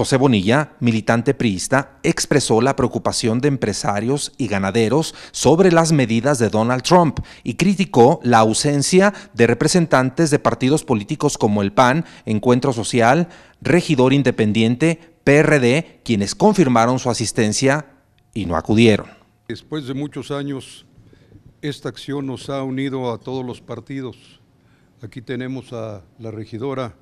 José Bonilla, militante priista, expresó la preocupación de empresarios y ganaderos sobre las medidas de Donald Trump y criticó la ausencia de representantes de partidos políticos como el PAN, Encuentro Social, Regidor Independiente, PRD, quienes confirmaron su asistencia y no acudieron. Después de muchos años, esta acción nos ha unido a todos los partidos. Aquí tenemos a la regidora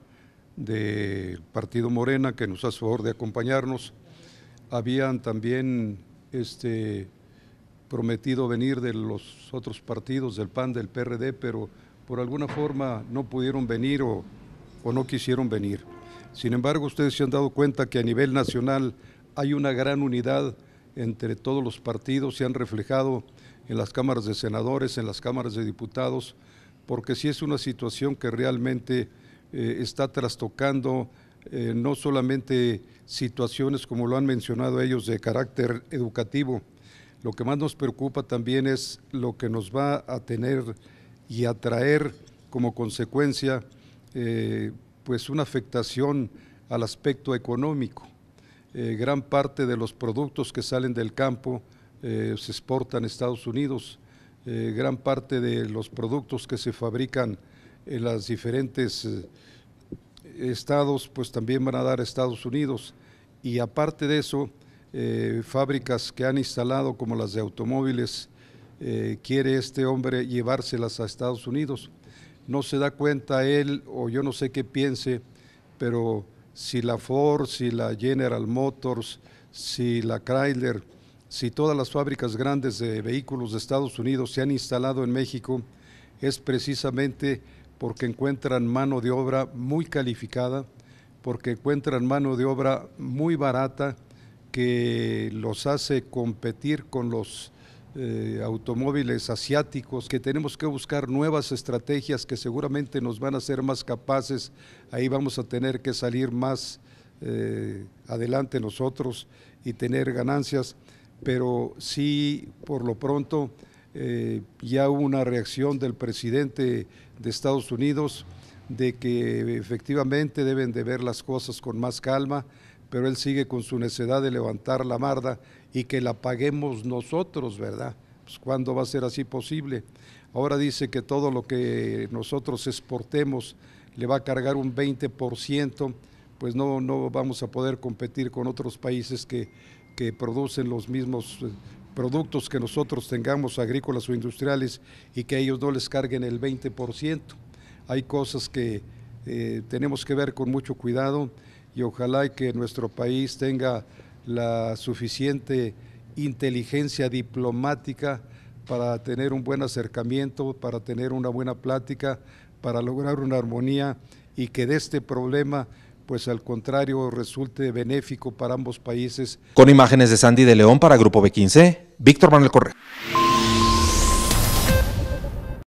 del Partido Morena, que nos hace favor de acompañarnos. Habían también este, prometido venir de los otros partidos, del PAN, del PRD, pero por alguna forma no pudieron venir o, no quisieron venir. Sin embargo, ustedes se han dado cuenta que a nivel nacional hay una gran unidad entre todos los partidos, se han reflejado en las cámaras de senadores, en las cámaras de diputados, porque si es una situación que realmente eh, está trastocando eh, no solamente situaciones, como lo han mencionado ellos, de carácter educativo, lo que más nos preocupa también es lo que nos va a tener y a traer como consecuencia eh, pues una afectación al aspecto económico. gran parte de los productos que salen del campo se exportan a Estados Unidos, gran parte de los productos que se fabrican en las diferentes eh, estados, pues también van a dar Estados Unidos. Y aparte de eso, eh, fábricas que han instalado como las de automóviles, eh, quiere este hombre llevárselas a Estados Unidos. No se da cuenta él o yo no sé qué piense, pero si la Ford, si la General Motors, si la Chrysler, si todas las fábricas grandes de vehículos de Estados Unidos se han instalado en México, es precisamente porque encuentran mano de obra muy calificada, porque encuentran mano de obra muy barata que los hace competir con los eh, automóviles asiáticos, que tenemos que buscar nuevas estrategias que seguramente nos van a ser más capaces, ahí vamos a tener que salir más eh, adelante nosotros y tener ganancias, pero sí, por lo pronto, eh, ya hubo una reacción del presidente de Estados Unidos de que efectivamente deben de ver las cosas con más calma, pero él sigue con su necesidad de levantar la marda y que la paguemos nosotros, ¿verdad? Pues, ¿Cuándo va a ser así posible? Ahora dice que todo lo que nosotros exportemos le va a cargar un 20%, pues no, no vamos a poder competir con otros países que, que producen los mismos eh, productos que nosotros tengamos agrícolas o industriales y que ellos no les carguen el 20%. Hay cosas que eh, tenemos que ver con mucho cuidado y ojalá que nuestro país tenga la suficiente inteligencia diplomática para tener un buen acercamiento, para tener una buena plática, para lograr una armonía y que de este problema pues al contrario resulte benéfico para ambos países. Con imágenes de Sandy de León para Grupo B15, Víctor Manuel Correa.